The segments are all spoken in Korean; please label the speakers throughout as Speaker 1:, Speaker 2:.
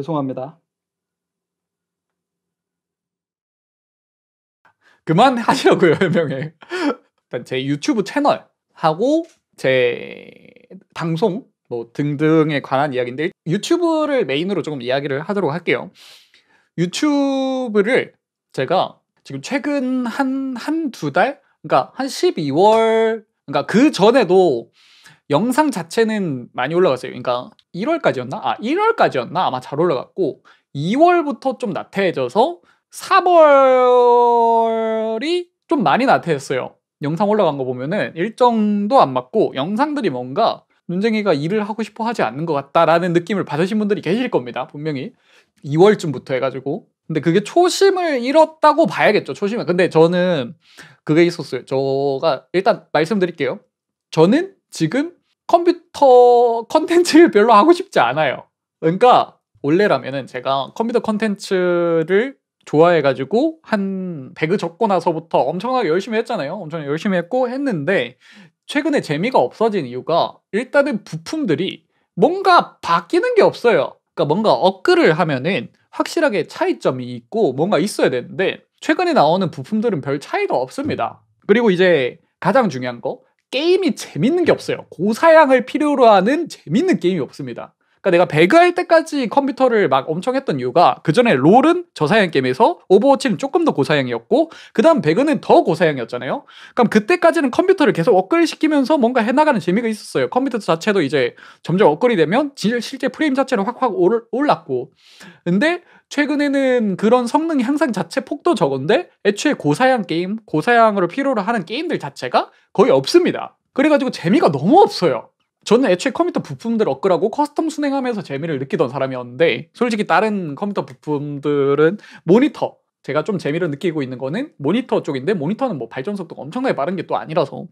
Speaker 1: 죄송합니다. 그만 하시라고요, 해명해. 일단 제 유튜브 채널 하고 제 방송 뭐 등등에 관한 이야기인데 유튜브를 메인으로 조금 이야기를 하도록 할게요. 유튜브를 제가 지금 최근 한 한 두 달, 그러니까 한 12월, 그러니까 그 전에도 영상 자체는 많이 올라갔어요. 그러니까 1월까지였나? 아, 1월까지였나? 아마 잘 올라갔고 2월부터 좀 나태해져서 4월이 좀 많이 나태했어요. 영상 올라간 거 보면은 일정도 안 맞고 영상들이 뭔가 눈쟁이가 일을 하고 싶어 하지 않는 것 같다라는 느낌을 받으신 분들이 계실 겁니다. 분명히 2월쯤부터 해가지고 근데 그게 초심을 잃었다고 봐야겠죠. 초심을. 근데 저는 그게 있었어요. 저가 일단 말씀드릴게요. 저는 지금 컴퓨터 컨텐츠를 별로 하고 싶지 않아요. 그러니까 원래라면은 제가 컴퓨터 컨텐츠를 좋아해가지고 한 배그 적고 나서부터 엄청나게 열심히 했잖아요. 엄청 열심히 했고 했는데 최근에 재미가 없어진 이유가 일단은 부품들이 뭔가 바뀌는 게 없어요. 그러니까 뭔가 업글을 하면은 확실하게 차이점이 있고 뭔가 있어야 되는데 최근에 나오는 부품들은 별 차이가 없습니다. 그리고 이제 가장 중요한 거 게임이 재밌는 게 없어요. 고사양을 필요로 하는 재밌는 게임이 없습니다. 그러니까 내가 배그 할 때까지 컴퓨터를 막 엄청 했던 이유가 그 전에 롤은 저사양 게임에서 오버워치는 조금 더 고사양이었고 그 다음 배그는 더 고사양이었잖아요. 그럼 그때까지는 컴퓨터를 계속 업그레이드시키면서 뭔가 해나가는 재미가 있었어요. 컴퓨터 자체도 이제 점점 업그레이드되면 실제 프레임 자체는 확확 올랐고 근데 최근에는 그런 성능향상 자체 폭도 적은데 애초에 고사양 게임, 고사양으로 필요로 하는 게임들 자체가 거의 없습니다. 그래가지고 재미가 너무 없어요. 저는 애초에 컴퓨터 부품들 업그라고 커스텀 순행하면서 재미를 느끼던 사람이었는데 솔직히 다른 컴퓨터 부품들은 모니터 제가 좀 재미를 느끼고 있는 거는 모니터 쪽인데 모니터는 뭐 발전 속도가 엄청나게 빠른 게 또 아니라서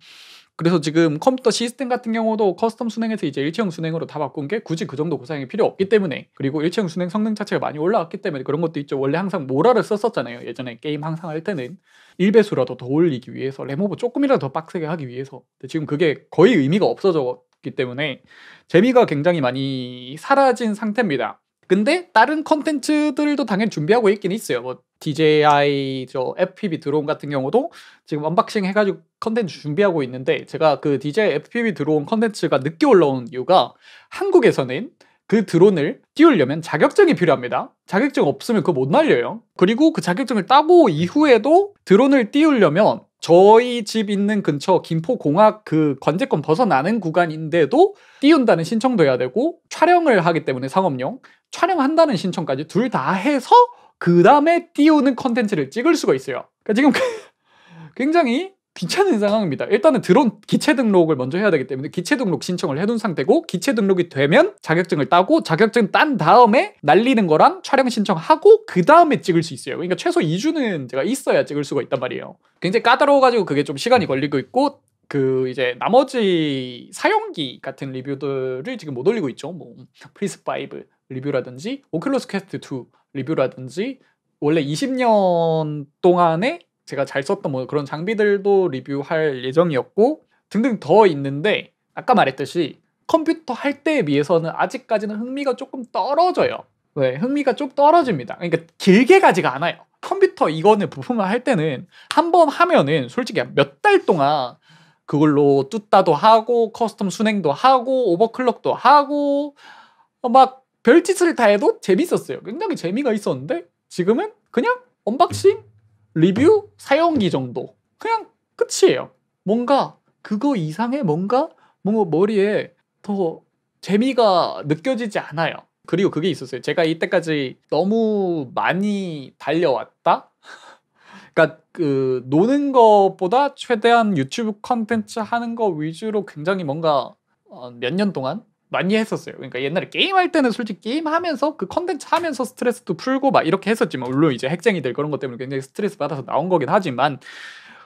Speaker 1: 그래서 지금 컴퓨터 시스템 같은 경우도 커스텀 순행에서 이제 일체형 순행으로 다 바꾼 게 굳이 그 정도 고사양이 필요 없기 때문에 그리고 일체형 순행 성능 자체가 많이 올라왔기 때문에 그런 것도 있죠. 원래 항상 모라를 썼었잖아요. 예전에 게임 항상 할 때는 1배수라도 더 올리기 위해서 레모버 조금이라도 더 빡세게 하기 위해서 지금 그게 거의 의미가 없어졌기 때문에 재미가 굉장히 많이 사라진 상태입니다. 근데 다른 컨텐츠들도 당연히 준비하고 있긴 있어요. 뭐 DJI 저 FPV 드론 같은 경우도 지금 언박싱 해가지고 컨텐츠 준비하고 있는데 제가 그 DJI FPV 드론 컨텐츠가 늦게 올라온 이유가 한국에서는 그 드론을 띄우려면 자격증이 필요합니다. 자격증 없으면 그거 못 날려요. 그리고 그 자격증을 따고 이후에도 드론을 띄우려면 저희 집 있는 근처 김포공학 그 관제권 벗어나는 구간인데도 띄운다는 신청도 해야 되고 촬영을 하기 때문에 상업용 촬영한다는 신청까지 둘 다 해서 그 다음에 띄우는 컨텐츠를 찍을 수가 있어요. 그러니까 지금 굉장히 귀찮은 상황입니다. 일단은 드론 기체 등록을 먼저 해야 되기 때문에 기체 등록 신청을 해둔 상태고 기체 등록이 되면 자격증을 따고 자격증 딴 다음에 날리는 거랑 촬영 신청하고 그 다음에 찍을 수 있어요. 그러니까 최소 2주는 제가 있어야 찍을 수가 있단 말이에요. 굉장히 까다로워가지고 그게 좀 시간이 걸리고 있고 그 이제 나머지 사용기 같은 리뷰들을 지금 못 올리고 있죠. 뭐 프리스 5 리뷰라든지 오클러스 퀘스트 2 리뷰라든지 원래 20년 동안에 제가 잘 썼던 뭐 그런 장비들도 리뷰할 예정이었고 등등 더 있는데 아까 말했듯이 컴퓨터 할 때에 비해서는 아직까지는 흥미가 조금 떨어져요. 네, 흥미가 좀 떨어집니다. 그러니까 길게 가지가 않아요. 컴퓨터 이거는 부품을 할 때는 한 번 하면은 솔직히 몇 달 동안 그걸로 뜯다도 하고 커스텀 순행도 하고 오버클럭도 하고 어, 막 별짓을 다 해도 재밌었어요. 굉장히 재미가 있었는데 지금은 그냥 언박싱 리뷰, 사용기 정도. 그냥 끝이에요. 뭔가 그거 이상의 뭔가 뭔가 머리에 더 재미가 느껴지지 않아요. 그리고 그게 있었어요. 제가 이때까지 너무 많이 달려왔다? 그러니까 그 노는 것보다 최대한 유튜브 컨텐츠 하는 거 위주로 굉장히 뭔가 어, 몇년 동안 많이 했었어요. 그러니까 옛날에 게임할 때는 솔직히 게임하면서 그 컨텐츠 하면서 스트레스도 풀고 막 이렇게 했었지만 뭐 물론 이제 핵쟁이들 그런 것 때문에 굉장히 스트레스 받아서 나온 거긴 하지만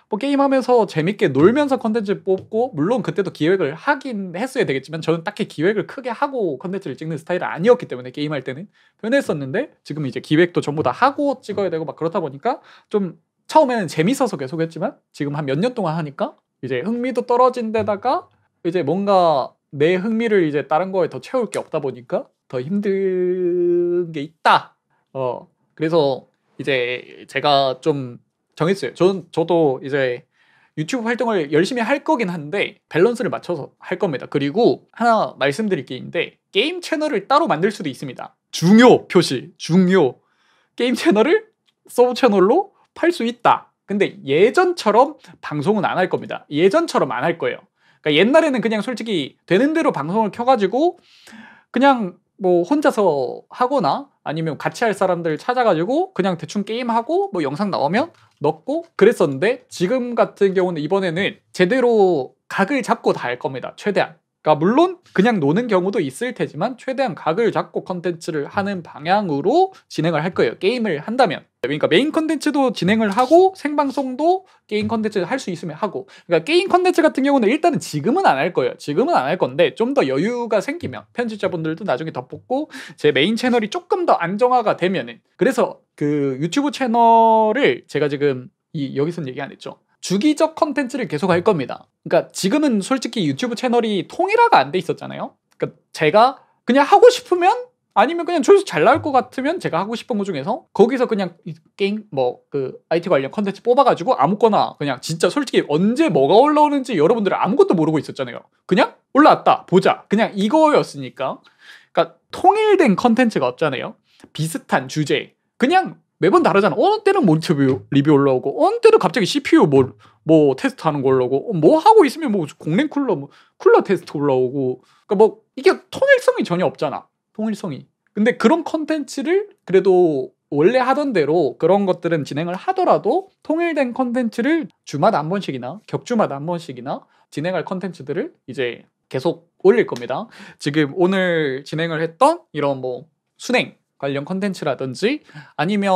Speaker 1: 뭐 게임하면서 재밌게 놀면서 컨텐츠 뽑고 물론 그때도 기획을 하긴 했어야 되겠지만 저는 딱히 기획을 크게 하고 컨텐츠를 찍는 스타일은 아니었기 때문에 게임할 때는 변했었는데 지금 이제 기획도 전부 다 하고 찍어야 되고 막 그렇다 보니까 좀 처음에는 재밌어서 계속했지만 지금 한 몇 년 동안 하니까 이제 흥미도 떨어진 데다가 이제 뭔가 내 흥미를 이제 다른 거에 더 채울 게 없다 보니까 더 힘든 게 있다. 어, 그래서 이제 제가 좀 정했어요. 전, 저도 이제 유튜브 활동을 열심히 할 거긴 한데 밸런스를 맞춰서 할 겁니다. 그리고 하나 말씀드릴 게 있는데 게임 채널을 따로 만들 수도 있습니다. 중요 표시, 중요. 게임 채널을 서브 채널로 팔 수 있다. 근데 예전처럼 방송은 안 할 겁니다. 예전처럼 안 할 거예요. 그러니까 옛날에는 그냥 솔직히 되는 대로 방송을 켜가지고 그냥 뭐 혼자서 하거나 아니면 같이 할 사람들 찾아가지고 그냥 대충 게임하고 뭐 영상 나오면 넣고 그랬었는데 지금 같은 경우는 이번에는 제대로 각을 잡고 다 할 겁니다. 최대한. 그러니까 물론 그냥 노는 경우도 있을 테지만 최대한 각을 잡고 컨텐츠를 하는 방향으로 진행을 할 거예요. 게임을 한다면. 그러니까 메인 컨텐츠도 진행을 하고 생방송도 게임 컨텐츠 할수 있으면 하고. 그러니까 게임 컨텐츠 같은 경우는 일단은 지금은 안 할 거예요. 지금은 안 할 건데 좀 더 여유가 생기면 편집자분들도 나중에 덧붙고제 메인 채널이 조금 더 안정화가 되면은 그래서 그 유튜브 채널을 제가 지금 이 여기서는 얘기 안 했죠. 주기적 컨텐츠를 계속 할 겁니다. 그러니까 지금은 솔직히 유튜브 채널이 통일화가 안 돼 있었잖아요. 그러니까 제가 그냥 하고 싶으면 아니면 그냥 조회수 잘 나올 것 같으면 제가 하고 싶은 것 중에서 거기서 그냥 게임 뭐 그 IT 관련 컨텐츠 뽑아가지고 아무거나 그냥 진짜 솔직히 언제 뭐가 올라오는지 여러분들은 아무것도 모르고 있었잖아요. 그냥 올라왔다 보자 그냥 이거였으니까. 그러니까 통일된 컨텐츠가 없잖아요. 비슷한 주제 그냥 매번 다르잖아. 어느 때는 모니터 뭐 리뷰 올라오고, 어느 때는 갑자기 CPU 뭐, 뭐 테스트 하는 거 올라오고, 어, 뭐 하고 있으면 뭐 공랭 쿨러, 뭐 쿨러 테스트 올라오고. 그러니까 뭐 이게 통일성이 전혀 없잖아. 통일성이. 근데 그런 컨텐츠를 그래도 원래 하던 대로 그런 것들은 진행을 하더라도 통일된 컨텐츠를 주마다 한 번씩이나 격주마다 한 번씩이나 진행할 컨텐츠들을 이제 계속 올릴 겁니다. 지금 오늘 진행을 했던 이런 뭐 순행, 관련 컨텐츠라든지 아니면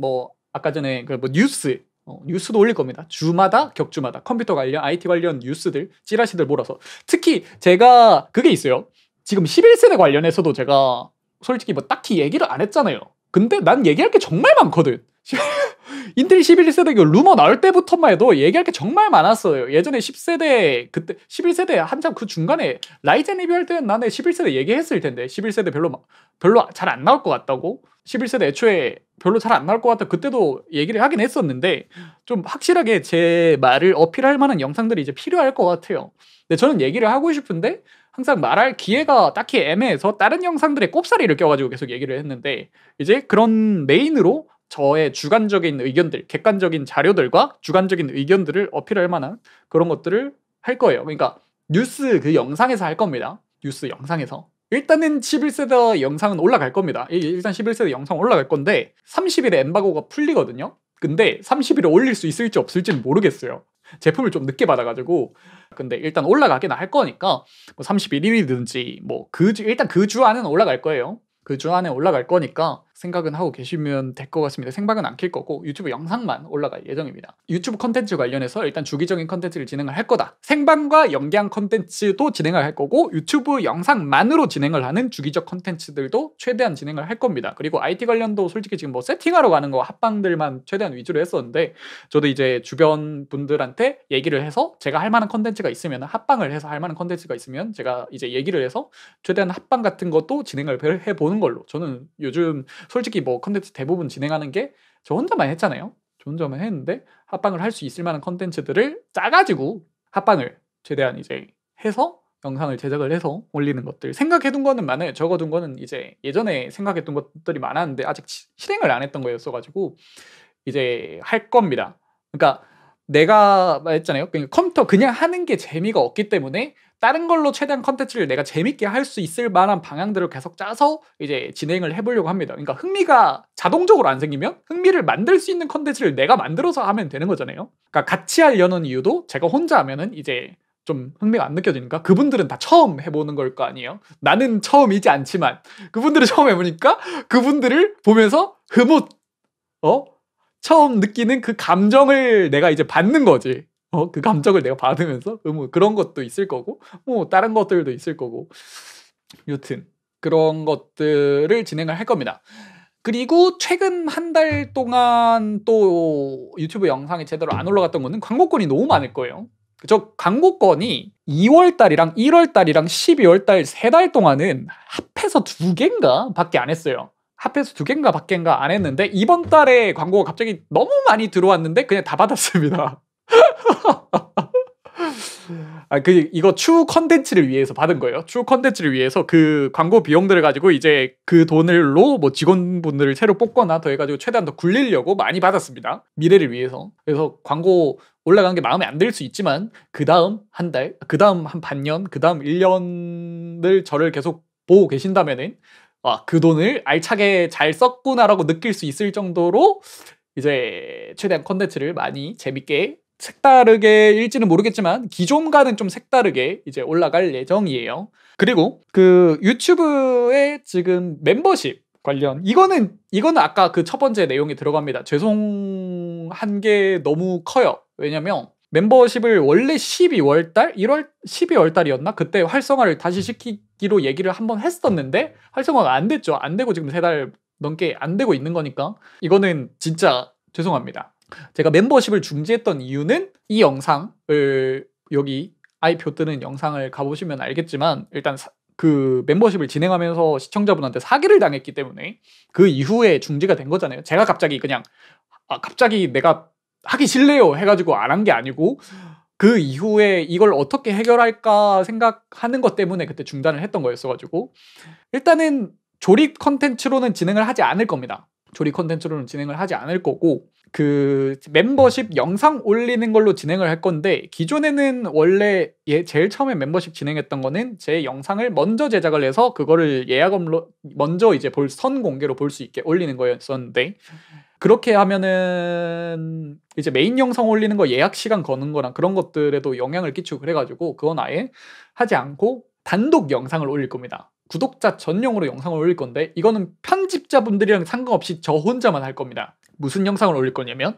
Speaker 1: 뭐 아까 전에 그 뭐 뉴스 어, 뉴스도 올릴 겁니다. 주마다 격주마다 컴퓨터 관련 IT 관련 뉴스들 찌라시들 몰아서 특히 제가 그게 있어요. 지금 11세대 관련해서도 제가 솔직히 뭐 딱히 얘기를 안 했잖아요. 근데 난 얘기할 게 정말 많거든. 인텔 11세대 그 루머 나올 때부터만 해도 얘기할 게 정말 많았어요. 예전에 10세대 그때 11세대 한참 그 중간에 라이젠 리뷰할 때는 나는 11세대 얘기했을 텐데 11세대 별로 별로 잘 안 나올 것 같다고 11세대 애초에 별로 잘 안 나올 것 같아 그때도 얘기를 하긴 했었는데 좀 확실하게 제 말을 어필할 만한 영상들이 이제 필요할 것 같아요. 근데 저는 얘기를 하고 싶은데 항상 말할 기회가 딱히 애매해서 다른 영상들의 꼽사리를 껴가지고 계속 얘기를 했는데 이제 그런 메인으로 저의 주관적인 의견들, 객관적인 자료들과 주관적인 의견들을 어필할 만한 그런 것들을 할 거예요. 그러니까 뉴스 그 영상에서 할 겁니다. 뉴스 영상에서. 일단은 11세대 영상은 올라갈 겁니다. 일단 11세대 영상 올라갈 건데 30일에 엠바고가 풀리거든요. 근데 30일에 올릴 수 있을지 없을지는 모르겠어요. 제품을 좀 늦게 받아가지고 근데 일단 올라가긴 할 거니까 뭐 31일이든지 뭐 그 일단 그 주 안에는 올라갈 거예요. 그 주 안에 올라갈 거니까 생각은 하고 계시면 될 것 같습니다. 생방은 안 킬 거고 유튜브 영상만 올라갈 예정입니다. 유튜브 컨텐츠 관련해서 일단 주기적인 컨텐츠를 진행을 할 거다. 생방과 연계한 컨텐츠도 진행을 할 거고 유튜브 영상만으로 진행을 하는 주기적 컨텐츠들도 최대한 진행을 할 겁니다. 그리고 IT 관련도 솔직히 지금 뭐 세팅하러 가는 거 합방들만 최대한 위주로 했었는데 저도 이제 주변 분들한테 얘기를 해서 제가 할 만한 컨텐츠가 있으면 합방을 해서 할 만한 컨텐츠가 있으면 제가 이제 얘기를 해서 최대한 합방 같은 것도 진행을 해보는 걸로 저는 요즘 솔직히 뭐 컨텐츠 대부분 진행하는 게 저 혼자만 했잖아요. 저 혼자만 했는데 합방을 할 수 있을 만한 컨텐츠들을 짜가지고 합방을 최대한 이제 해서 영상을 제작을 해서 올리는 것들 생각해둔 거는 많아요. 적어둔 거는 이제 예전에 생각했던 것들이 많았는데 아직 실행을 안 했던 거였어가지고 이제 할 겁니다. 그러니까 내가 말했잖아요. 그러니까 컴퓨터 그냥 하는 게 재미가 없기 때문에 다른 걸로 최대한 컨텐츠를 내가 재밌게 할 수 있을 만한 방향들을 계속 짜서 이제 진행을 해보려고 합니다. 그러니까 흥미가 자동적으로 안 생기면 흥미를 만들 수 있는 컨텐츠를 내가 만들어서 하면 되는 거잖아요. 그러니까 같이 하려는 이유도 제가 혼자 하면은 이제 좀 흥미가 안 느껴지니까 그분들은 다 처음 해보는 걸 거 아니에요. 나는 처음이지 않지만 그분들을 처음 해보니까 그분들을 보면서 흐뭇 어 처음 느끼는 그 감정을 내가 이제 받는 거지. 어, 그 감정을 내가 받으면서 그 뭐 그런 것도 있을 거고 뭐 다른 것들도 있을 거고 여튼 그런 것들을 진행을 할 겁니다. 그리고 최근 한 달 동안 또 유튜브 영상이 제대로 안 올라갔던 거는 광고권이 너무 많을 거예요. 저 광고권이 2월 달이랑 1월 달이랑 12월 달 세 달 동안은 합해서 두 개인가 밖에 안 했어요. 합해서 두 개인가 밖에인가 안 했는데 이번 달에 광고가 갑자기 너무 많이 들어왔는데 그냥 다 받았습니다. 아, 그, 이거 추후 컨텐츠를 위해서 받은 거예요. 추후 컨텐츠를 위해서 그 광고 비용들을 가지고 이제 그돈으로뭐 직원분들을 새로 뽑거나 더 해가지고 최대한 더 굴리려고 많이 받았습니다. 미래를 위해서. 그래서 광고 올라간 게 마음에 안 들 수 있지만, 그 다음 한 달, 그 다음 한 반년, 그 다음 1년을 저를 계속 보고 계신다면은, 아, 그 돈을 알차게 잘 썼구나라고 느낄 수 있을 정도로 이제 최대한 컨텐츠를 많이 재밌게 색다르게 일지는 모르겠지만 기존과는 좀 색다르게 이제 올라갈 예정이에요. 그리고 그유튜브에 지금 멤버십 관련 이거는 이거는 아까 그 첫 번째 내용이 들어갑니다. 죄송한 게 너무 커요. 왜냐면 멤버십을 원래 12월 달 1월 12월 달이었나 그때 활성화를 다시 시키기로 얘기를 한번 했었는데 활성화가 안 됐죠. 안 되고 지금 세 달 넘게 안 되고 있는 거니까 이거는 진짜 죄송합니다. 제가 멤버십을 중지했던 이유는 이 영상을 여기 아이표 뜨는 영상을 가보시면 알겠지만 일단 사, 그 멤버십을 진행하면서 시청자분한테 사기를 당했기 때문에 그 이후에 중지가 된 거잖아요. 제가 갑자기 그냥 아, 갑자기 내가 하기 싫네요 해가지고 안 한 게 아니고 그 이후에 이걸 어떻게 해결할까 생각하는 것 때문에 그때 중단을 했던 거였어가지고 일단은 조립 컨텐츠로는 진행을 하지 않을 겁니다. 조리 컨텐츠로는 진행을 하지 않을 거고 그 멤버십 영상 올리는 걸로 진행을 할 건데 기존에는 원래 예 제일 처음에 멤버십 진행했던 거는 제 영상을 먼저 제작을 해서 그거를 예약 업로 먼저 이제 볼 선 공개로 볼 수 있게 올리는 거였었는데 그렇게 하면은 이제 메인 영상 올리는 거 예약 시간 거는 거랑 그런 것들에도 영향을 끼치고 그래가지고 그건 아예 하지 않고 단독 영상을 올릴 겁니다. 구독자 전용으로 영상을 올릴 건데 이거는 편집자분들이랑 상관없이 저 혼자만 할 겁니다. 무슨 영상을 올릴 거냐면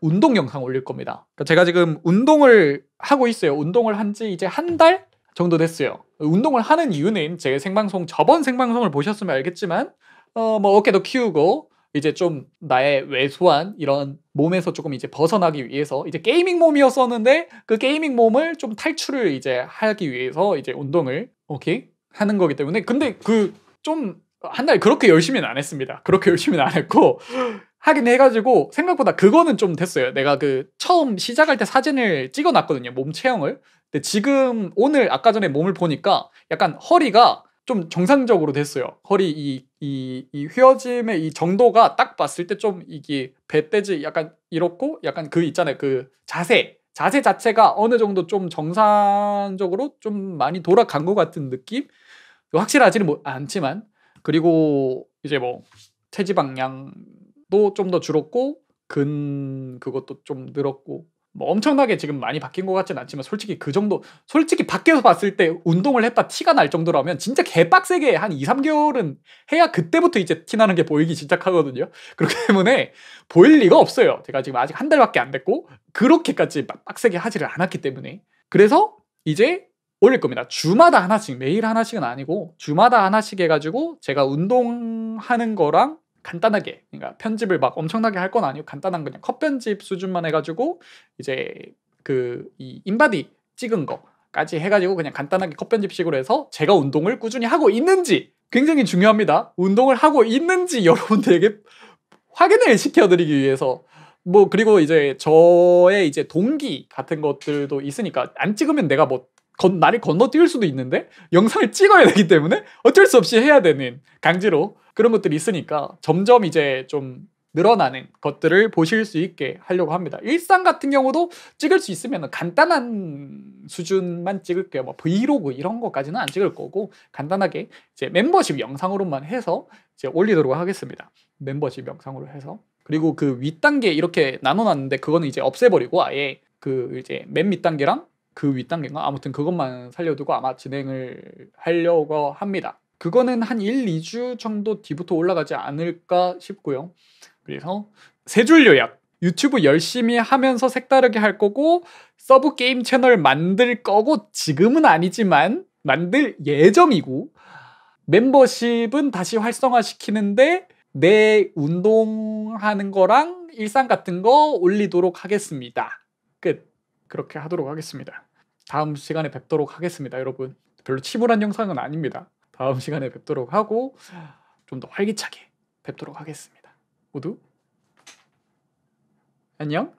Speaker 1: 운동 영상 올릴 겁니다. 그러니까 제가 지금 운동을 하고 있어요. 운동을 한 지 이제 한 달 정도 됐어요. 운동을 하는 이유는 제 생방송 저번 생방송을 보셨으면 알겠지만 어뭐 어깨도 키우고 이제 좀 나의 왜소한 이런 몸에서 조금 이제 벗어나기 위해서 이제 게이밍 몸이었었는데 그 게이밍 몸을 좀 탈출을 이제 하기 위해서 이제 운동을 오케이 하는 거기 때문에 근데 그 좀 한 달 그렇게 열심히는 안 했습니다. 그렇게 열심히는 안 했고 하긴 해가지고 생각보다 그거는 좀 됐어요. 내가 그 처음 시작할 때 사진을 찍어놨거든요. 몸 체형을. 근데 지금 오늘 아까 전에 몸을 보니까 약간 허리가 좀 정상적으로 됐어요. 허리 이, 이, 이 휘어짐의 이 정도가 딱 봤을 때 좀 이게 배때지 약간 이렇고 약간 그 있잖아요. 그 자세. 자세 자체가 어느 정도 좀 정상적으로 좀 많이 돌아간 것 같은 느낌? 확실하지는 뭐, 않지만 그리고 이제 뭐 체지방량도 좀 더 줄었고 근 그것도 좀 늘었고 뭐 엄청나게 지금 많이 바뀐 것 같진 않지만 솔직히 그 정도 솔직히 밖에서 봤을 때 운동을 했다 티가 날 정도라면 진짜 개빡세게 한 2, 3개월은 해야 그때부터 이제 티나는 게 보이기 시작하거든요 그렇기 때문에 보일 리가 없어요 제가 지금 아직 한 달밖에 안 됐고 그렇게까지 막 빡세게 하지를 않았기 때문에 그래서 이제 올릴 겁니다. 주마다 하나씩, 매일 하나씩은 아니고 주마다 하나씩 해가지고 제가 운동하는 거랑 간단하게, 그러니까 편집을 막 엄청나게 할 건 아니고 간단한 그냥 컷 편집 수준만 해가지고 이제 그이 인바디 찍은 거까지 해가지고 그냥 간단하게 컷 편집식으로 해서 제가 운동을 꾸준히 하고 있는지 굉장히 중요합니다. 운동을 하고 있는지 여러분들에게 확인을 시켜드리기 위해서 뭐 그리고 이제 저의 이제 동기 같은 것들도 있으니까 안 찍으면 내가 뭐 건, 나를 건너뛸 수도 있는데 영상을 찍어야 되기 때문에 어쩔 수 없이 해야 되는 강제로 그런 것들이 있으니까 점점 이제 좀 늘어나는 것들을 보실 수 있게 하려고 합니다. 일상 같은 경우도 찍을 수 있으면 간단한 수준만 찍을게요. 뭐 브이로그 이런 것까지는 안 찍을 거고 간단하게 이제 멤버십 영상으로만 해서 이제 올리도록 하겠습니다. 멤버십 영상으로 해서 그리고 그 윗단계 이렇게 나눠놨는데 그거는 이제 없애버리고 아예 그 이제 맨 밑단계랑 그 윗단계인가 아무튼 그것만 살려두고 아마 진행을 하려고 합니다. 그거는 한 1, 2주 정도 뒤부터 올라가지 않을까 싶고요. 그래서 세 줄 요약. 유튜브 열심히 하면서 색다르게 할 거고 서브 게임 채널 만들 거고 지금은 아니지만 만들 예정이고 멤버십은 다시 활성화시키는데 내 운동하는 거랑 일상 같은 거 올리도록 하겠습니다. 끝. 그렇게 하도록 하겠습니다. 다음 시간에 뵙도록 하겠습니다, 여러분. 별로 치졸한 영상은 아닙니다. 다음 시간에 뵙도록 하고 좀 더 활기차게 뵙도록 하겠습니다. 모두 안녕.